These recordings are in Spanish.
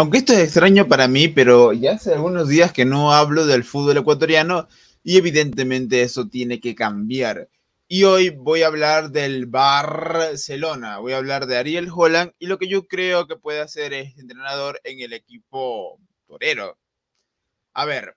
Aunque esto es extraño para mí, pero ya hace algunos días que no hablo del fútbol ecuatoriano y evidentemente eso tiene que cambiar. Y hoy voy a hablar del Barcelona, voy a hablar de Ariel Holland y lo que yo creo que puede hacer es entrenador en el equipo torero. A ver,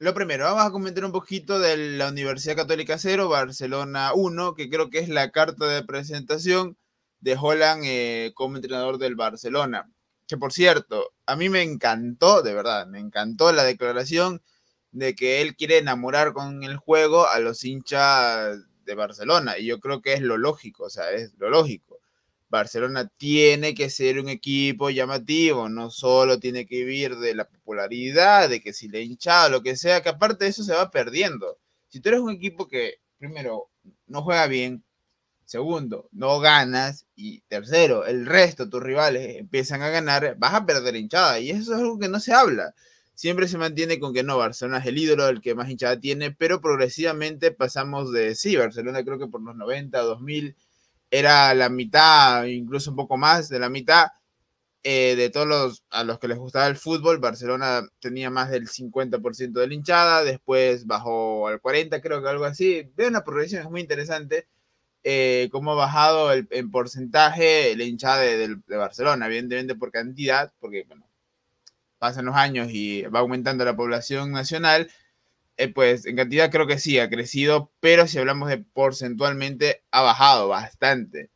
lo primero, vamos a comentar un poquito de la Universidad Católica 0, Barcelona 1, que creo que es la carta de presentación de Holland eh, como entrenador del Barcelona que por cierto, a mí me encantó, de verdad, me encantó la declaración de que él quiere enamorar con el juego a los hinchas de Barcelona. Y yo creo que es lo lógico, o sea, es lo lógico. Barcelona tiene que ser un equipo llamativo, no solo tiene que vivir de la popularidad, de que si le hinchado lo que sea, que aparte de eso se va perdiendo. Si tú eres un equipo que, primero, no juega bien, Segundo, no ganas. Y tercero, el resto, tus rivales empiezan a ganar, vas a perder hinchada. Y eso es algo que no se habla. Siempre se mantiene con que no, Barcelona es el ídolo, el que más hinchada tiene, pero progresivamente pasamos de, sí, Barcelona creo que por los 90, 2000, era la mitad, incluso un poco más de la mitad eh, de todos los a los que les gustaba el fútbol. Barcelona tenía más del 50% de la hinchada, después bajó al 40, creo que algo así. Veo una progresión, es muy interesante eh, cómo ha bajado el, en porcentaje la hinchada de, Barcelona, evidentemente por cantidad, porque pasan los años y va aumentando la población nacional, eh, pues en cantidad creo que sí ha crecido, pero si hablamos de porcentualmente ha bajado bastante.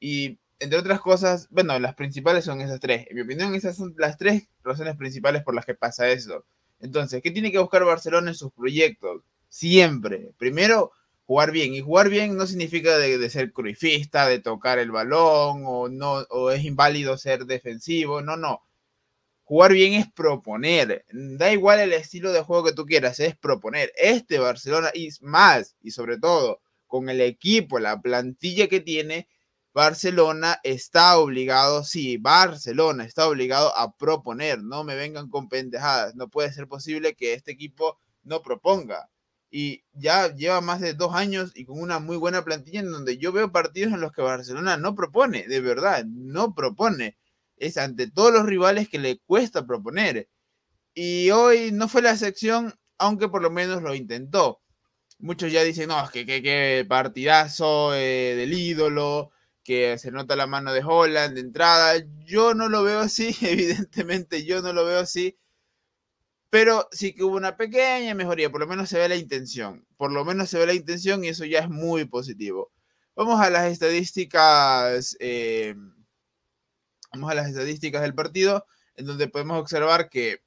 Y entre otras cosas, bueno, las principales son esas tres. En mi opinión, esas son las tres razones principales por las que pasa eso. Entonces, ¿qué tiene que buscar Barcelona en sus proyectos? Siempre. Primero, jugar bien. Y jugar bien no significa de, ser cruifista, de tocar el balón, o no, o es inválido ser defensivo. No, no. Jugar bien es proponer. Da igual el estilo de juego que tú quieras, es proponer. Este Barcelona es más, y sobre todo con el equipo, la plantilla que tiene, Barcelona está obligado, sí, Barcelona está obligado a proponer, no me vengan con pendejadas, no puede ser posible que este equipo no proponga y ya lleva más de dos años y con una muy buena plantilla en donde yo veo partidos en los que Barcelona no propone, de verdad, no propone. Es ante todos los rivales que le cuesta proponer. Y hoy no fue la excepción, aunque por lo menos lo intentó. Muchos ya dicen, no, es que, qué partidazo eh, del ídolo, que se nota la mano de Holland de entrada. Yo no lo veo así, evidentemente yo no lo veo así pero sí que hubo una pequeña mejoría, por lo menos se ve la intención, por lo menos se ve la intención y eso ya es muy positivo. Vamos a las estadísticas, eh, vamos a las estadísticas del partido, en donde podemos observar que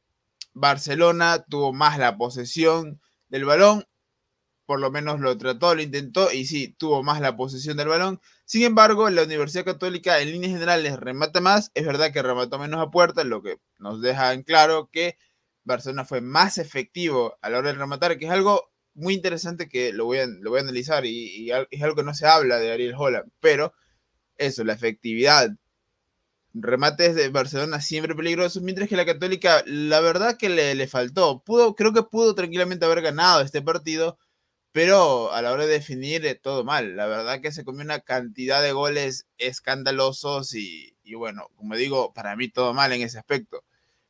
Barcelona tuvo más la posesión del balón, por lo menos lo trató, lo intentó y sí, tuvo más la posesión del balón. Sin embargo, la Universidad Católica en líneas generales remata más, es verdad que remató menos a puerta, lo que nos deja en claro que Barcelona fue más efectivo a la hora de rematar, que es algo muy interesante que lo voy a, analizar y, es algo que no se habla de Ariel Holland, pero eso, la efectividad. Remates de Barcelona siempre peligrosos, mientras que la Católica, la verdad que le, faltó. Pudo, creo que pudo tranquilamente haber ganado este partido, pero a la hora de definir eh, todo mal. La verdad que se comió una cantidad de goles escandalosos y, y, bueno, como digo, para mí todo mal en ese aspecto.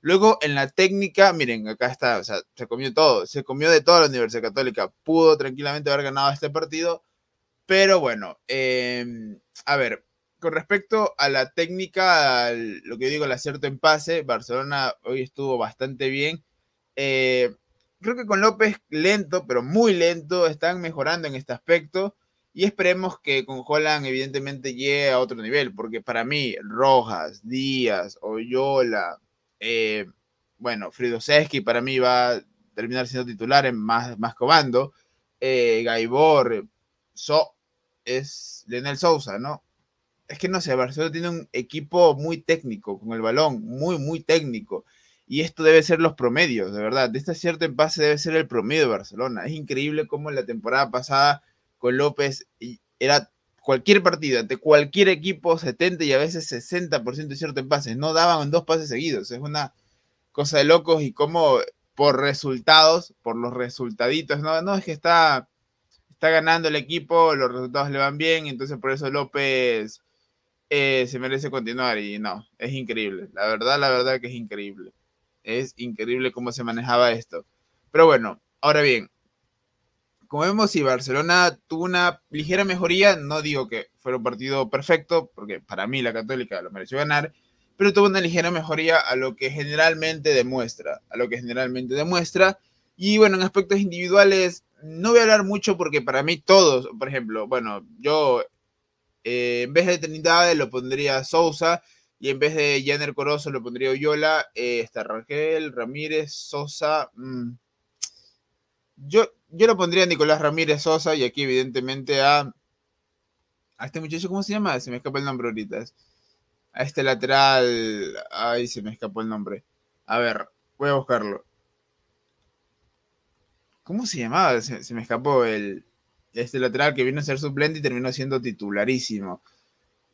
Luego en la técnica, miren, acá está, o sea, se comió todo, se comió de toda la Universidad Católica, pudo tranquilamente haber ganado este partido, pero bueno, em, a ver, con respecto a la técnica, lo que digo, el acierto en pase, Barcelona hoy estuvo bastante bien. Eh, creo que con López lento, pero muy lento, están mejorando en este aspecto. Y esperemos que con Holland, evidentemente, llegue a otro nivel, porque para mí, Rojas, Díaz, Oyola, eh, bueno, bueno, Fridoseski para mí va a terminar siendo titular en más, más comando. Eh, Gaibor, So, es Leonel Sousa, ¿no? Es que no sé, Barcelona tiene un equipo muy técnico con el balón, muy, muy técnico. Y esto debe ser los promedios, de verdad. De este cierto empase debe ser el promedio de Barcelona. Es increíble cómo la temporada pasada con López era cualquier partido, ante cualquier equipo, 70 y a veces 60% de cierto pases. No daban dos pases seguidos. Es una cosa de locos y como por resultados, por los resultaditos, no, no es que está, está ganando el equipo, los resultados le van bien, entonces por eso López eh, se merece continuar y no, es increíble. La verdad, la verdad que es increíble. Es increíble cómo se manejaba esto. Pero bueno, ahora bien, como vemos, si Barcelona tuvo una ligera mejoría, no digo que fuera un partido perfecto, porque para mí la Católica lo mereció ganar, pero tuvo una ligera mejoría a lo que generalmente demuestra, a lo que generalmente demuestra. Y bueno, en aspectos individuales, no voy a hablar mucho porque para mí todos, por ejemplo, bueno, yo eh, en vez de Trinidad lo pondría Sousa y en vez de Jenner Corozo lo pondría Oyola, eh, está Raquel, Ramírez, Sosa. Mm. Yo, yo lo pondría a Nicolás Ramírez Sosa y aquí evidentemente a, a este muchacho, ¿cómo se llama? Se me escapó el nombre ahorita. A este lateral, ay, se me escapó el nombre. A ver, voy a buscarlo. ¿Cómo se llamaba? Se, me escapó el, este lateral que vino a ser suplente y terminó siendo titularísimo.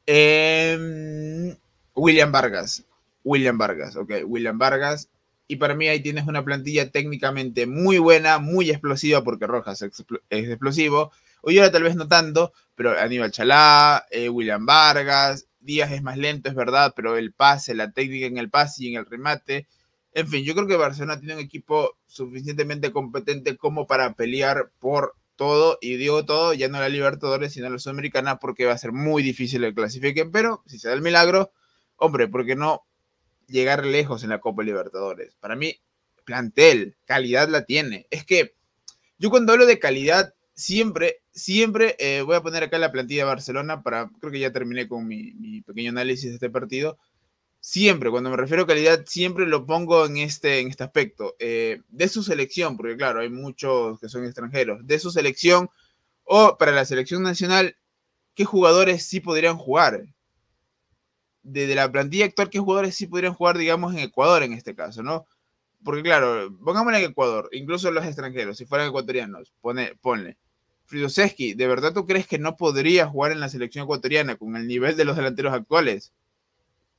Em, William Vargas. William Vargas, ok. William Vargas y para mí ahí tienes una plantilla técnicamente muy buena, muy explosiva, porque Rojas es explosivo. ahora tal vez notando pero Aníbal Chalá, eh, William Vargas, Díaz es más lento, es verdad, pero el pase, la técnica en el pase y en el remate. En fin, yo creo que Barcelona tiene un equipo suficientemente competente como para pelear por todo, y digo todo, ya no la Libertadores, sino la Sudamericana, porque va a ser muy difícil el clasifiquen, pero si se da el milagro, hombre, porque qué no llegar lejos en la Copa Libertadores. Para mí, plantel, calidad la tiene. Es que yo cuando hablo de calidad, siempre, siempre eh, voy a poner acá la plantilla de Barcelona para, creo que ya terminé con mi, pequeño análisis de este partido. Siempre, cuando me refiero a calidad, siempre lo pongo en este, en este aspecto. Eh, de su selección, porque claro, hay muchos que son extranjeros. De su selección o para la selección nacional, ¿qué jugadores sí podrían jugar? De la plantilla actual, ¿qué jugadores sí podrían jugar, digamos, en Ecuador en este caso, no? Porque claro, pongámosle en Ecuador, incluso los extranjeros, si fueran ecuatorianos, pone, ponle. Fridoseski, ¿de verdad tú crees que no podría jugar en la selección ecuatoriana con el nivel de los delanteros actuales?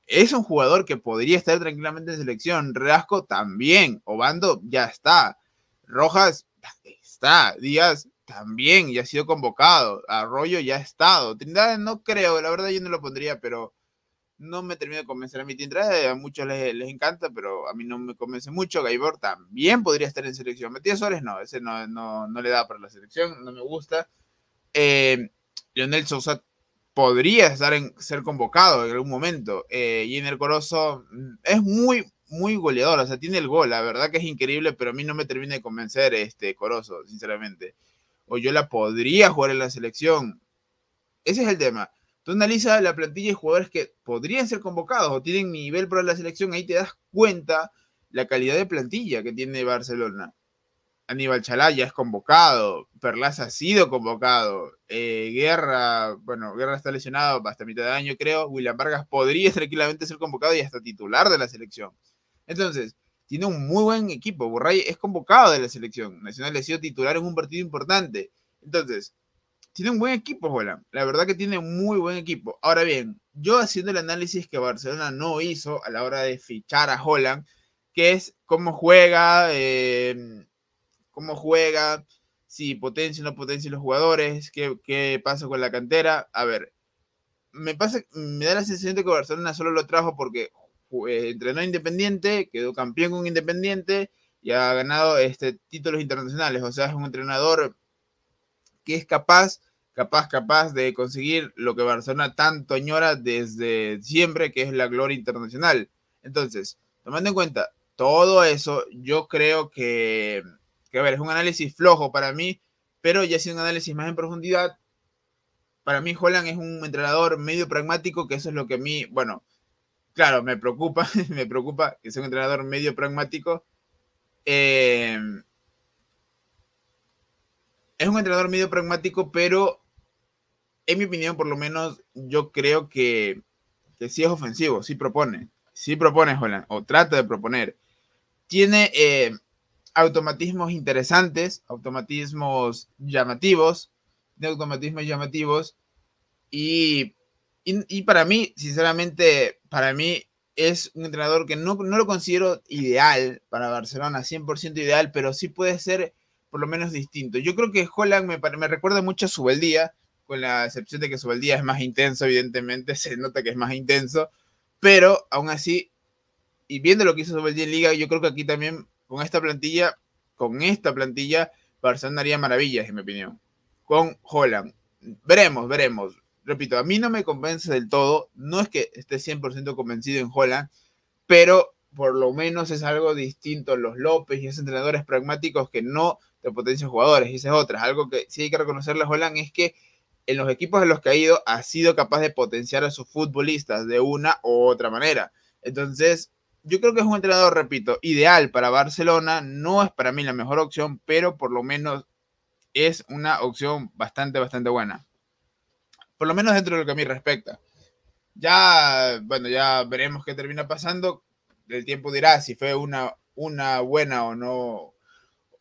Es un jugador que podría estar tranquilamente en selección. Rasco también. Obando ya está. Rojas está. Díaz también ya ha sido convocado. Arroyo ya ha estado. Trindade no creo, la verdad yo no lo pondría, pero no me termina de convencer a mi Tintra, a muchos les, encanta, pero a mí no me convence mucho. Gaibor también podría estar en selección. Matías Suárez no, ese no, no, le da para la selección, no me gusta. Eh, Leonel Sousa podría estar en, ser convocado en algún momento. en eh, el Corozo mm, es muy, muy goleador, o sea, tiene el gol, la verdad que es increíble, pero a mí no me termina de convencer este Corozo, sinceramente. O yo la podría jugar en la selección. Ese es el tema. Tú analizas la plantilla y jugadores que podrían ser convocados o tienen nivel para la selección, ahí te das cuenta la calidad de plantilla que tiene Barcelona. Aníbal Chalaya es convocado, Perlas ha sido convocado, eh, Guerra, bueno, Guerra está lesionado hasta mitad de año, creo. William Vargas podría tranquilamente ser convocado y hasta titular de la selección. Entonces, tiene un muy buen equipo. Borray es convocado de la selección. Nacional ha sido titular en un partido importante. Entonces, tiene un buen equipo, Jolan La verdad que tiene muy buen equipo. Ahora bien, yo haciendo el análisis que Barcelona no hizo a la hora de fichar a Holland, que es cómo juega, em, cómo juega, si potencia o no potencia los jugadores, qué, qué, pasa con la cantera. A ver, me, pasa, me da la sensación de que Barcelona solo lo trajo porque eh, entrenó Independiente, quedó campeón con Independiente y ha ganado este, títulos internacionales. O sea, es un entrenador que es capaz, capaz, capaz de conseguir lo que Barcelona tanto añora desde siempre, que es la gloria internacional. Entonces, tomando en cuenta todo eso, yo creo que, que a ver, es un análisis flojo para mí, pero ya sido un análisis más en profundidad, para mí Holland es un entrenador medio pragmático, que eso es lo que a mí, bueno, claro, me preocupa, me preocupa que sea un entrenador medio pragmático. Eh, es un entrenador medio pragmático, pero en mi opinión, por lo menos, yo creo que, sí es ofensivo, sí propone, sí propone Holland, o trata de proponer. Tiene eh, automatismos interesantes, automatismos llamativos, automatismos llamativos, y, para mí, sinceramente, para mí es un entrenador que no, no lo considero ideal para Barcelona, 100% ideal, pero sí puede ser por lo menos distinto. Yo creo que Holland me, me recuerda mucho a Subeldía, con la excepción de que Subeldía es más intenso, evidentemente, se nota que es más intenso, pero aún así, y viendo lo que hizo Subeldía en Liga, yo creo que aquí también, con esta plantilla, con esta plantilla, Barcelona haría maravillas, en mi opinión, con Holland. Veremos, veremos. Repito, a mí no me convence del todo, no es que esté 100% convencido en Holland, pero por lo menos es algo distinto. Los López y esos entrenadores pragmáticos que no de potencias jugadores, y otras. otras Algo que sí hay que reconocerle a es que en los equipos de los que ha ido ha sido capaz de potenciar a sus futbolistas de una u otra manera. Entonces, yo creo que es un entrenador, repito, ideal para Barcelona. No es para mí la mejor opción, pero por lo menos es una opción bastante, bastante buena. Por lo menos dentro de lo que a mí respecta. Ya, bueno, ya veremos qué termina pasando. El tiempo dirá si fue una, una buena o no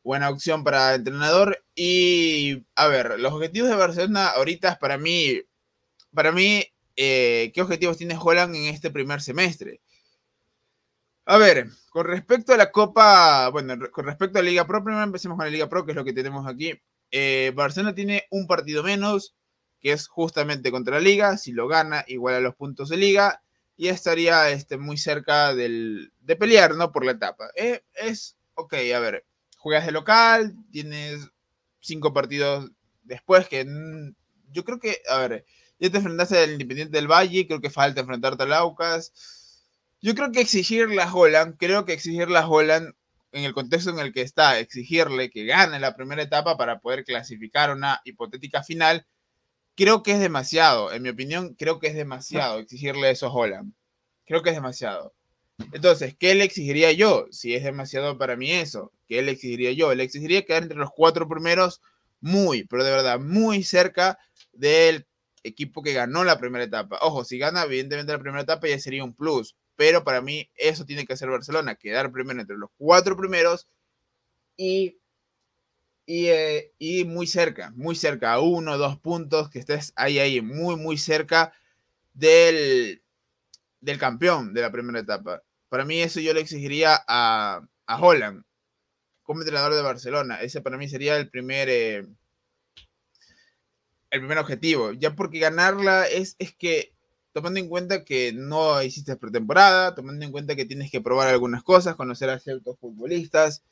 buena opción para entrenador. Y a ver, los objetivos de Barcelona ahorita para mí, para mí, eh, ¿qué objetivos tiene Holland en este primer semestre? A ver, con respecto a la Copa, bueno, con respecto a la Liga Pro, primero empecemos con la Liga Pro, que es lo que tenemos aquí. Eh, Barcelona tiene un partido menos, que es justamente contra la Liga. Si lo gana, igual a los puntos de Liga y estaría este, muy cerca del, de pelear, ¿no? Por la etapa. Eh, es, ok, a ver, juegas de local, tienes cinco partidos después que yo creo que, a ver, ya te enfrentaste al Independiente del Valle, creo que falta enfrentarte al Aucas. Yo creo que exigir a Holland, creo que exigir a Holland en el contexto en el que está, exigirle que gane la primera etapa para poder clasificar una hipotética final, creo que es demasiado. En mi opinión, creo que es demasiado exigirle eso a Holland. Creo que es demasiado. Entonces, ¿qué le exigiría yo si es demasiado para mí eso? que él exigiría yo. Él exigiría quedar entre los cuatro primeros muy, pero de verdad, muy cerca del equipo que ganó la primera etapa. Ojo, si gana evidentemente la primera etapa ya sería un plus, pero para mí eso tiene que hacer Barcelona, quedar primero entre los cuatro primeros y, y, eh, muy cerca, muy cerca, uno dos puntos, que estés ahí, ahí, muy, muy cerca del, del campeón de la primera etapa. Para mí eso yo le exigiría a, a Holland como entrenador de Barcelona. Ese para mí sería el primer, eh, el primer objetivo. Ya porque ganarla es, es que, tomando en cuenta que no hiciste pretemporada, tomando en cuenta que tienes que probar algunas cosas, conocer a ciertos futbolistas,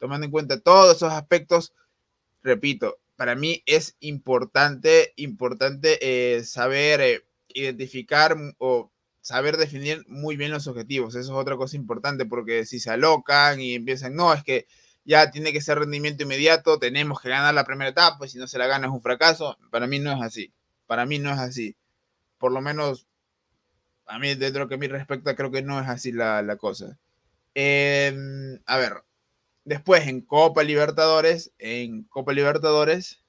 tomando en cuenta todos esos aspectos, repito, para mí es importante, importante eh, saber eh, identificar o saber definir muy bien los objetivos. Eso es otra cosa importante porque si se alocan y empiezan, no, es que ya tiene que ser rendimiento inmediato, tenemos que ganar la primera etapa, pues, si no se la gana es un fracaso. Para mí no es así, para mí no es así. Por lo menos, a mí, dentro que a mí respecta, creo que no es así la, cosa. Em, a ver, después en Copa Libertadores, en Copa Libertadores,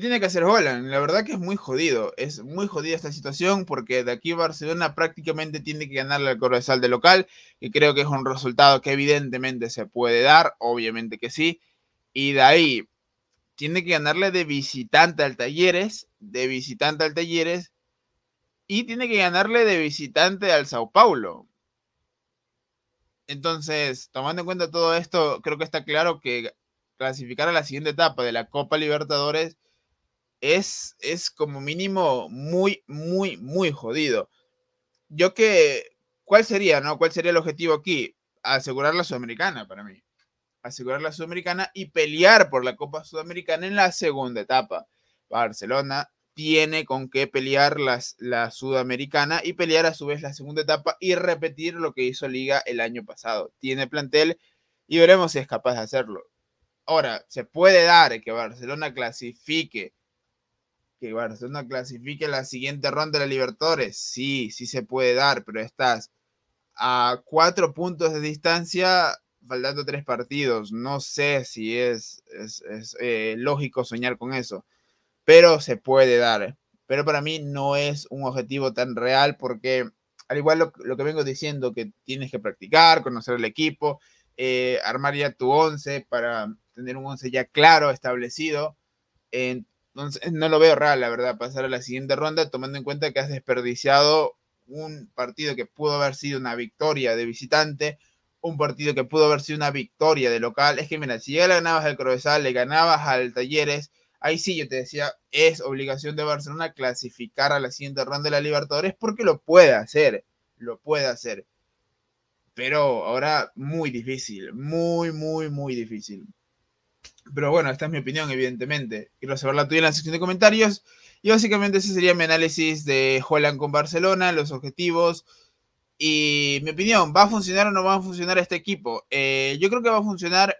tiene que hacer Holland? La verdad que es muy jodido. Es muy jodida esta situación porque de aquí Barcelona prácticamente tiene que ganarle al corresal de local, que creo que es un resultado que evidentemente se puede dar, obviamente que sí. Y de ahí tiene que ganarle de visitante al Talleres, de visitante al Talleres, y tiene que ganarle de visitante al Sao Paulo. Entonces, tomando en cuenta todo esto, creo que está claro que clasificar a la siguiente etapa de la Copa Libertadores es, como mínimo muy, muy, muy jodido. Yo que, ¿cuál sería, no? ¿Cuál sería el objetivo aquí? Asegurar la Sudamericana para mí. Asegurar la Sudamericana y pelear por la Copa Sudamericana en la segunda etapa. Barcelona tiene con qué pelear las, la Sudamericana y pelear a su vez la segunda etapa y repetir lo que hizo Liga el año pasado. Tiene plantel y veremos si es capaz de hacerlo. Ahora, se puede dar que Barcelona clasifique que Barcelona clasifique la siguiente ronda de la Libertadores. Sí, sí se puede dar, pero estás a cuatro puntos de distancia, faltando tres partidos. No sé si es, eh, lógico soñar con eso, pero se puede dar. Pero para mí no es un objetivo tan real porque, al igual lo, que vengo diciendo, que tienes que practicar, conocer el equipo, eh, armar ya tu once para tener un once ya claro, establecido no lo veo real la verdad, pasar a la siguiente ronda, tomando en cuenta que has desperdiciado un partido que pudo haber sido una victoria de visitante, un partido que pudo haber sido una victoria de local. Es que, mira, si ya le ganabas al Cruzal, le ganabas al Talleres, ahí sí yo te decía, es obligación de Barcelona clasificar a la siguiente ronda de la Libertadores porque lo puede hacer, lo puede hacer. Pero ahora muy difícil, muy, muy, muy difícil. Pero bueno, esta es mi opinión, evidentemente. Quiero saber la tuya en la sección de comentarios. Y básicamente ese sería mi análisis de Holland con Barcelona, los objetivos y mi opinión. ¿Va a funcionar o no va a funcionar este equipo? Eh, yo creo que va a funcionar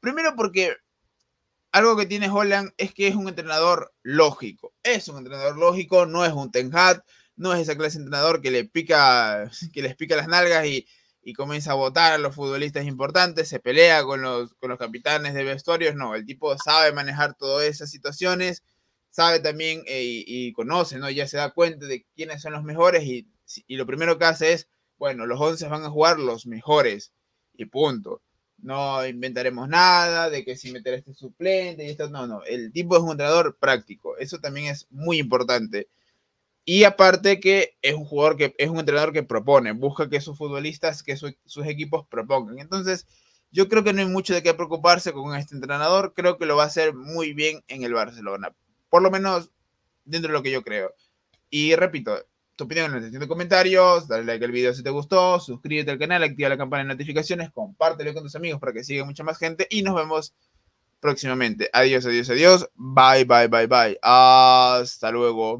primero porque algo que tiene Holland es que es un entrenador lógico. Es un entrenador lógico, no es un Ten Hag, no es esa clase de entrenador que le pica, que les pica las nalgas y y comienza a votar a los futbolistas importantes, se pelea con los, con los capitanes de vestuarios, no, el tipo sabe manejar todas esas situaciones, sabe también eh, y, conoce, ¿no? Ya se da cuenta de quiénes son los mejores y, y lo primero que hace es, bueno, los 11 van a jugar los mejores y punto. No inventaremos nada de que si meter este suplente y esto, no, no, el tipo es un entrenador práctico, eso también es muy importante. Y aparte que es un jugador que es un entrenador que propone, busca que sus futbolistas, que sus equipos propongan. Entonces, yo creo que no hay mucho de qué preocuparse con este entrenador. Creo que lo va a hacer muy bien en el Barcelona. Por lo menos dentro de lo que yo creo. Y repito, tu opinión en la sección de comentarios, dale like al video si te gustó, suscríbete al canal, activa la campana de notificaciones, compártelo con tus amigos para que siga mucha más gente y nos vemos próximamente. Adiós, adiós, adiós. Bye, bye, bye, bye. Hasta luego.